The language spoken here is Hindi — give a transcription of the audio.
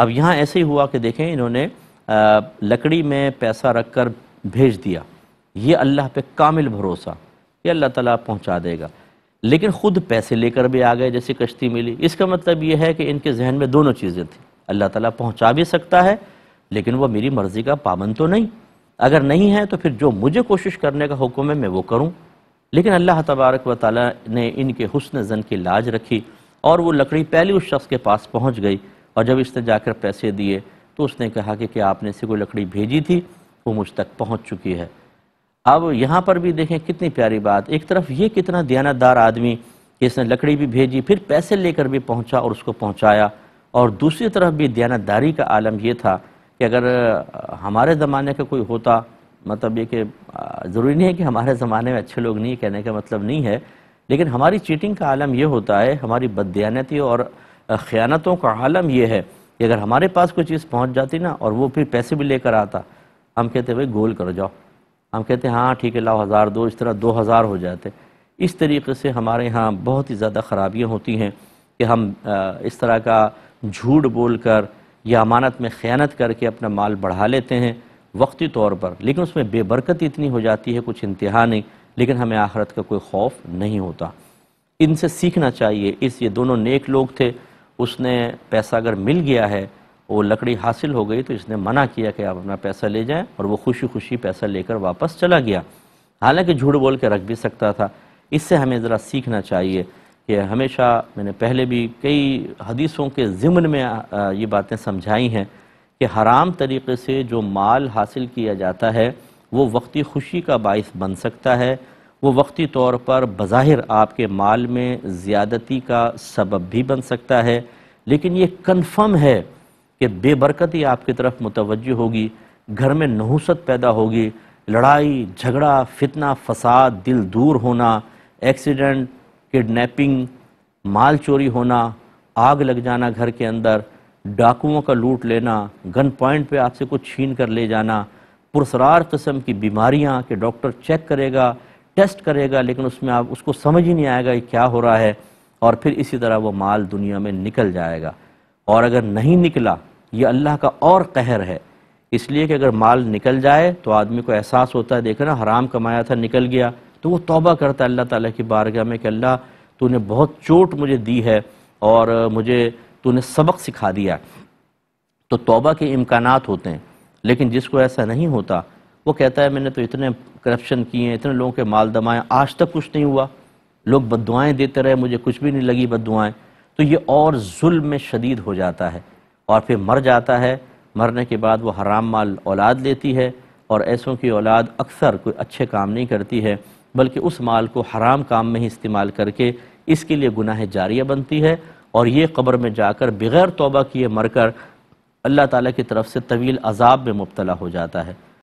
अब यहाँ ऐसे ही हुआ कि देखें इन्होंने लकड़ी में पैसा रख कर भेज दिया ये अल्लाह पे कामिल भरोसा ये अल्लाह ताला पहुँचा देगा लेकिन ख़ुद पैसे लेकर भी आ गए जैसे कश्ती मिली इसका मतलब ये है कि इनके जहन में दोनों चीज़ें थी अल्लाह ताला पहुँचा भी सकता है लेकिन वह मेरी मर्ज़ी का पाबंद तो नहीं अगर नहीं है तो फिर जो मुझे कोशिश करने का हुक्म है मैं वो करूँ लेकिन अल्लाह तबारक व ताली ने इनके हसन जन की लाज रखी और वो लकड़ी पहले उस शख्स के पास पहुँच गई और जब इसने जाकर पैसे दिए तो उसने कहा कि क्या आपने इसे कोई लकड़ी भेजी थी वो मुझ तक पहुँच चुकी है अब यहाँ पर भी देखें कितनी प्यारी बात एक तरफ ये कितना दयानतदार आदमी इसने लकड़ी भी भेजी फिर पैसे लेकर भी पहुँचा और उसको पहुँचाया और दूसरी तरफ भी दयानतदारी का आलम यह था कि अगर हमारे ज़माने का कोई होता मतलब ये कि ज़रूरी नहीं है कि हमारे ज़माने में अच्छे लोग नहीं कहने का मतलब नहीं है लेकिन हमारी चीटिंग का आलम यह होता है हमारी बददियानती और ख़यानतों का आलम यह है कि अगर हमारे पास कोई चीज़ पहुँच जाती ना और वो फिर पैसे भी लेकर आता हम कहते भाई गोल कर जाओ हम कहते हैं हाँ ठीक है लाओ हज़ार दो इस तरह दो हज़ार हो जाते इस तरीके से हमारे यहाँ बहुत ही ज़्यादा ख़राबियाँ होती हैं कि हम इस तरह का झूठ बोल कर या अमानत में ख़यानत करके अपना माल बढ़ा लेते हैं वक्ती तौर पर लेकिन उसमें बेबरकत इतनी हो जाती है कुछ इंतहा नहीं लेकिन हमें आखरत का कोई खौफ नहीं होता इनसे सीखना चाहिए इस ये दोनों नेक लोग थे उसने पैसा अगर मिल गया है वो लकड़ी हासिल हो गई तो इसने मना किया कि आप अपना पैसा ले जाएं और वो खुशी खुशी पैसा लेकर वापस चला गया हालांकि झूठ बोल के रख भी सकता था इससे हमें ज़रा सीखना चाहिए कि हमेशा मैंने पहले भी कई हदीसों के ज़िमन में ये बातें समझाई हैं कि हराम तरीके से जो माल हासिल किया जाता है वो वक्ती खुशी का बायस बन सकता है वो वक्ती तौर पर बज़ाहिर आपके माल में ज़्यादती का सबब भी बन सकता है लेकिन ये कन्फर्म है कि बेबरकती आपकी तरफ मुतवजह होगी घर में नहुसत पैदा होगी लड़ाई झगड़ा फितना फसाद दिल दूर होना एक्सीडेंट किडनैपिंग माल चोरी होना आग लग जाना घर के अंदर डाकुओं का लूट लेना गन पॉइंट पे आपसे कुछ छीन कर ले जाना पुरसरार किस्म की बीमारियां के डॉक्टर चेक करेगा टेस्ट करेगा लेकिन उसमें आप उसको समझ ही नहीं आएगा कि क्या हो रहा है और फिर इसी तरह वो माल दुनिया में निकल जाएगा और अगर नहीं निकला ये अल्लाह का और कहर है इसलिए कि अगर माल निकल जाए तो आदमी को एहसास होता है देखना हराम कमाया था निकल गया तो वो तौबा करता है अल्लाह ताला की बारगाह में कि अल्लाह तूने बहुत चोट मुझे दी है और मुझे तूने सबक सिखा दिया तो तौबा के इम्कान होते हैं लेकिन जिसको ऐसा नहीं होता वो कहता है मैंने तो इतने करप्शन किए इतने लोगों के माल दमाएँ आज तक कुछ नहीं हुआ लोग बदुआएँ देते रहे मुझे कुछ भी नहीं लगी बदुआएँ तो ये और जुल्म में शदीद हो जाता है और फिर मर जाता है मरने के बाद वो हराम माल औलाद लेती है और ऐसों की औलाद अक्सर कोई अच्छे काम नहीं करती है बल्कि उस माल को हराम काम में ही इस्तेमाल करके इसके लिए गुनाह जारिया बनती है और ये कब्र में जाकर बगैर तोबा किए मरकर अल्लाह ताला की तरफ से तवील अजाब में मुबतला हो जाता है